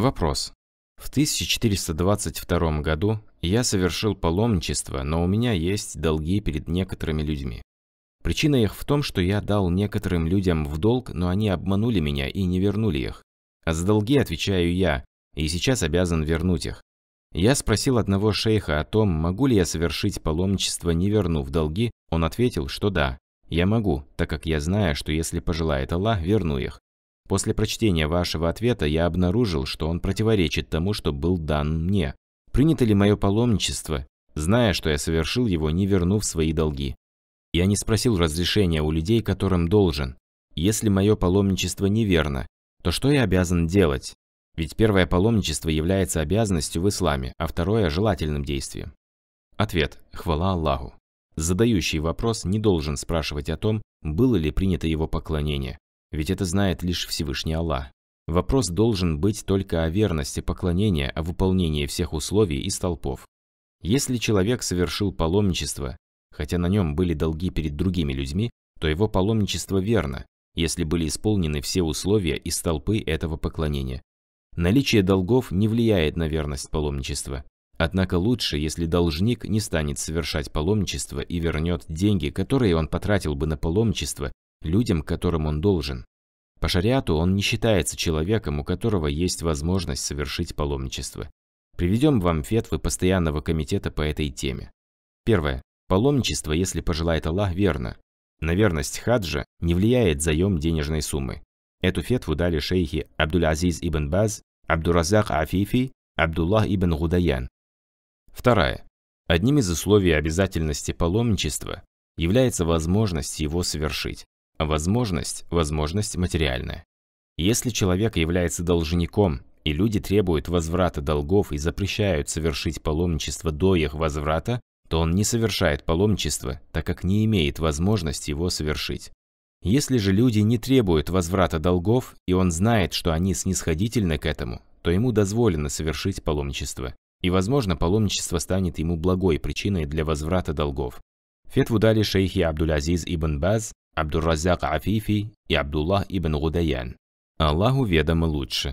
Вопрос. В 1422 году я совершил паломничество, но у меня есть долги перед некоторыми людьми. Причина их в том, что я дал некоторым людям в долг, но они обманули меня и не вернули их. А за долги отвечаю я, и сейчас обязан вернуть их. Я спросил одного шейха о том, могу ли я совершить паломничество, не вернув долги, он ответил, что да, я могу, так как я знаю, что если пожелает Аллах, верну их. После прочтения вашего ответа я обнаружил, что он противоречит тому, что был дан мне. Принято ли мое паломничество, зная, что я совершил его, не вернув свои долги? Я не спросил разрешения у людей, которым должен. Если мое паломничество неверно, то что я обязан делать? Ведь первое паломничество является обязанностью в исламе, а второе – желательным действием. Ответ – хвала Аллаху. Задающий вопрос не должен спрашивать о том, было ли принято его поклонение. Ведь это знает лишь Всевышний Аллах. Вопрос должен быть только о верности поклонения, о выполнении всех условий и столпов. Если человек совершил паломничество, хотя на нем были долги перед другими людьми, то его паломничество верно, если были исполнены все условия и столпы этого поклонения. Наличие долгов не влияет на верность паломничества. Однако лучше, если должник не станет совершать паломничество и вернет деньги, которые он потратил бы на паломничество, людям, которым он должен. По шариату он не считается человеком, у которого есть возможность совершить паломничество. Приведем вам фетвы постоянного комитета по этой теме. Первое. Паломничество, если пожелает Аллах, верно. На верность хаджа не влияет заем денежной суммы. Эту фетву дали шейхи Абдуль-Азиз ибн Баз, Абдуразак Афифи, Абдуллах ибн Гудаян. Вторая. Одним из условий обязательности паломничества является возможность его совершить. А возможность, возможность материальная. Если человек является должником, и люди требуют возврата долгов и запрещают совершить паломничество до их возврата, то он не совершает паломничество, так как не имеет возможности его совершить. Если же люди не требуют возврата долгов, и он знает, что они снисходительны к этому, то ему дозволено совершить паломничество. И, возможно, паломничество станет ему благой причиной для возврата долгов. Фетву дали шейхи Абдулязиз ибн Баз, Абдурразак Афифи и Абдуллах ибн Гудаян. Аллаху ведомо лучше.